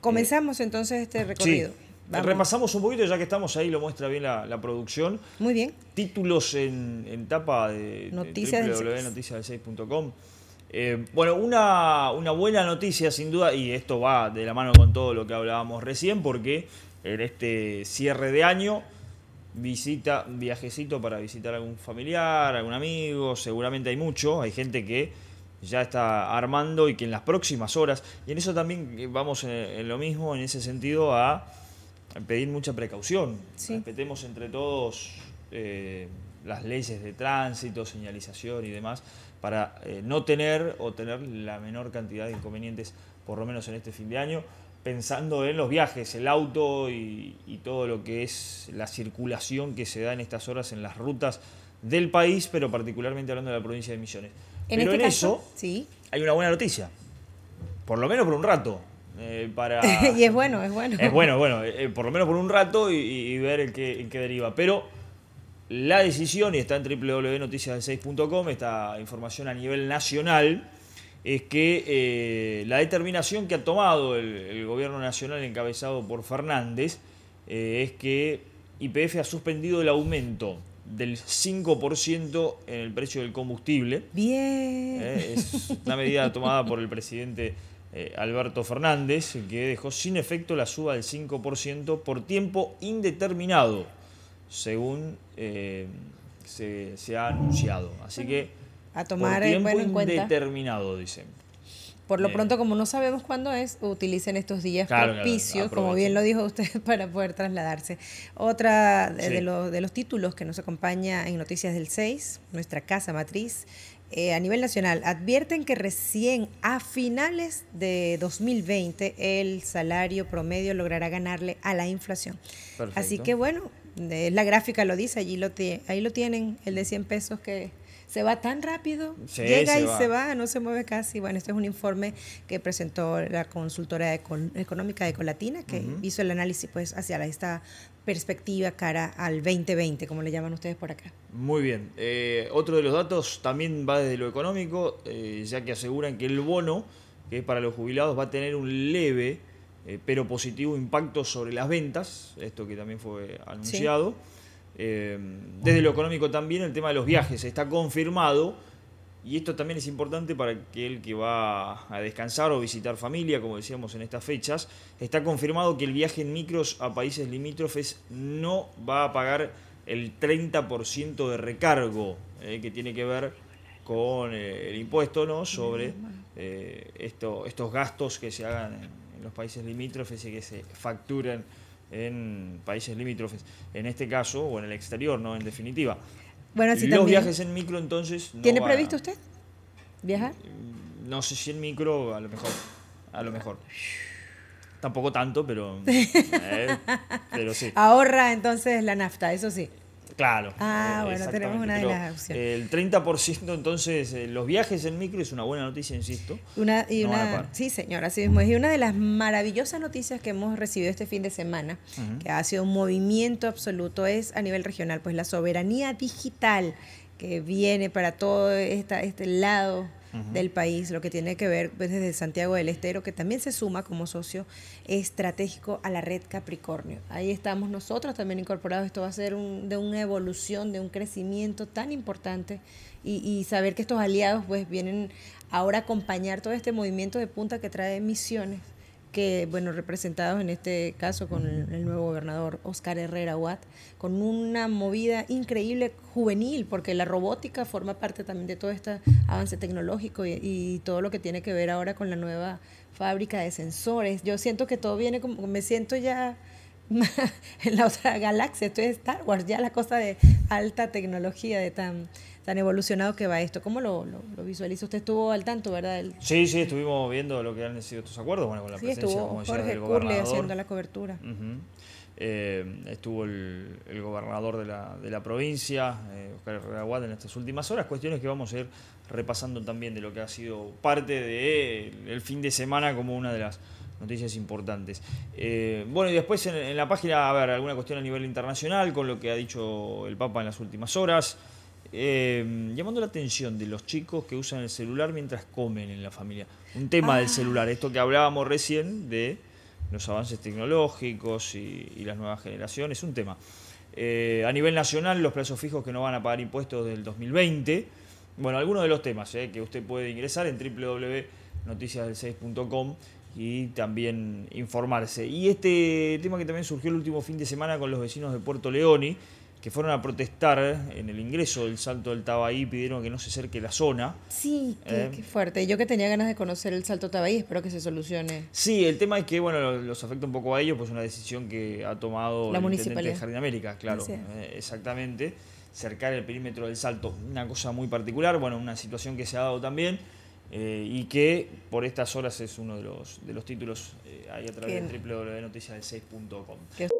Comenzamos eh, entonces este recorrido. Repasamos un poquito, ya que estamos ahí, lo muestra bien la, producción. Muy bien. Títulos en, en tapa de www.noticiasdel6.com. E eh, bueno, una, una, buena noticia sin duda, y esto va de la mano con todo lo que hablábamos recién, porque en este cierre de año, visita, viajecito para visitar a algún familiar, algún amigo, seguramente hay mucho, hay gente que ya está armando y que en las próximas horas, y en eso también eh, vamos eh, en, lo mismo, en ese sentido, a pedir mucha precaución. Respetemos entre todos eh, las leyes de tránsito, señalización y demás, para no tener o tener la menor cantidad de inconvenientes, por lo menos en este fin de año, pensando en los viajes, el auto y todo lo que es la circulación que se da en estas horas en las rutas del país, pero particularmente hablando de la provincia de Misiones. En Pero este caso, eso ¿sí? hay una buena noticia. Por lo menos por un rato. Eh, para... y es bueno, es bueno. Es bueno, bueno. Eh, por lo menos por un rato y, ver en qué, deriva. Pero la decisión, y está en wwwnoticiasde 6com esta información a nivel nacional, es que eh, la determinación que ha tomado el, gobierno nacional encabezado por Fernández es que YPF ha suspendido el aumento del 5% en el precio del combustible. Bien. Eh, es una medida tomada por el presidente eh, Alberto Fernández, que dejó sin efecto la suba del 5% por tiempo indeterminado, según eh, se, ha anunciado. Así que... A tomar por tiempo indeterminado, dicen. Por lo eh. pronto, como no sabemos cuándo es, utilicen estos días propicio, propicios, como bien lo dijo usted, para poder trasladarse. Otra de, los, títulos que nos acompaña en Noticias del 6, nuestra casa matriz, eh, a nivel nacional, advierten que recién a finales de 2020 el salario promedio logrará ganarle a la inflación. Así que bueno, la gráfica lo dice, allí lo ahí lo tienen, el de 100 pesos que se va tan rápido, llega y se va, no se mueve casi. Bueno, este es un informe que presentó la consultora económica de Colatina, que hizo el análisis pues hacia esta perspectiva cara al 2020, como le llaman ustedes por acá. Muy bien. Eh, otro de los datos también va desde lo económico, eh, ya que aseguran que el bono, que es para los jubilados, va a tener un leve eh, pero positivo impacto sobre las ventas, esto que también fue anunciado. Em, desde lo económico también el tema de los viajes está confirmado y esto también es importante para aquel que va a descansar o visitar familia, como decíamos en estas fechas. Está confirmado que el viaje en micros a países limítrofes no va a pagar el 30% de recargo eh, que tiene que ver con eh, el impuesto ¿no? sobre eh, esto, estos gastos que se hagan en los países limítrofes y que se facturan en países limítrofes, en este caso, o en el exterior, ¿no? En definitiva. Bueno, si Los viajes en micro, entonces. ¿Tiene previsto usted viajar? No sé si en micro, a lo mejor. A lo mejor. Tampoco tanto, pero. Eh, pero sí. Ahorra entonces la nafta, eso sí. Claro. Ah, bueno, tenemos una de las opciones. El 30%, entonces, eh, los viajes en micro es una buena noticia, insisto. Una, y una, sí, señora, así mismo. Es una de las maravillosas noticias que hemos recibido este fin de semana, que ha sido un movimiento absoluto, es a nivel regional, pues la soberanía digital que viene para todo esta, este lado del país, lo que tiene que ver pues, desde Santiago del Estero, que también se suma como socio estratégico a la red Capricornio. Ahí estamos nosotros también incorporados. Esto va a ser de una evolución, de un crecimiento tan importante y, saber que estos aliados pues vienen ahora a acompañar todo este movimiento de punta que trae misiones que, bueno, representados en este caso con el, nuevo gobernador Oscar Herrera Watt, con una movida increíble juvenil, porque la robótica forma parte también de todo este avance tecnológico y, y todo lo que tiene que ver ahora con la nueva fábrica de sensores. Yo siento que todo viene como, me siento ya en la otra galaxia, esto es Star Wars, ya la cosa de alta tecnología, de tan tan evolucionado que va esto. ¿Cómo lo, visualizó? Usted estuvo al tanto, ¿verdad? Sí, sí, estuvimos viendo lo que han sido estos acuerdos, bueno, con la presencia, estuvo como Jorge haciendo la cobertura. Eh, estuvo el, gobernador de la, de la provincia, eh, Oscar Herrera en estas últimas horas, cuestiones que vamos a ir repasando también de lo que ha sido parte del fin de semana como una de las noticias importantes. Eh, bueno, y después en, la página, a ver, alguna cuestión a nivel internacional con lo que ha dicho el Papa en las últimas horas. Eh, llamando la atención de los chicos que usan el celular mientras comen en la familia. Un tema del ah. celular, esto que hablábamos recién de los avances tecnológicos y, las nuevas generaciones, un tema. Eh, a nivel nacional, los plazos fijos que no van a pagar impuestos del 2020. Bueno, algunos de los temas eh, que usted puede ingresar en www.noticiasdel6.com y también informarse. Y este tema que también surgió el último fin de semana con los vecinos de Puerto Leoni, que fueron a protestar en el ingreso del Salto del Tabaí, pidieron que no se cerque la zona. Sí, qué, eh, fuerte. Yo que tenía ganas de conocer el Salto Tabaí, espero que se solucione. Sí, el tema es que bueno los afecta un poco a ellos, pues una decisión que ha tomado la el municipalidad de Jardín América, claro, eh, exactamente. Cercar el perímetro del Salto, una cosa muy particular, bueno, una situación que se ha dado también. Eh, y que por estas horas es uno de los, de los títulos ahí a través ¿Qué? de del 6com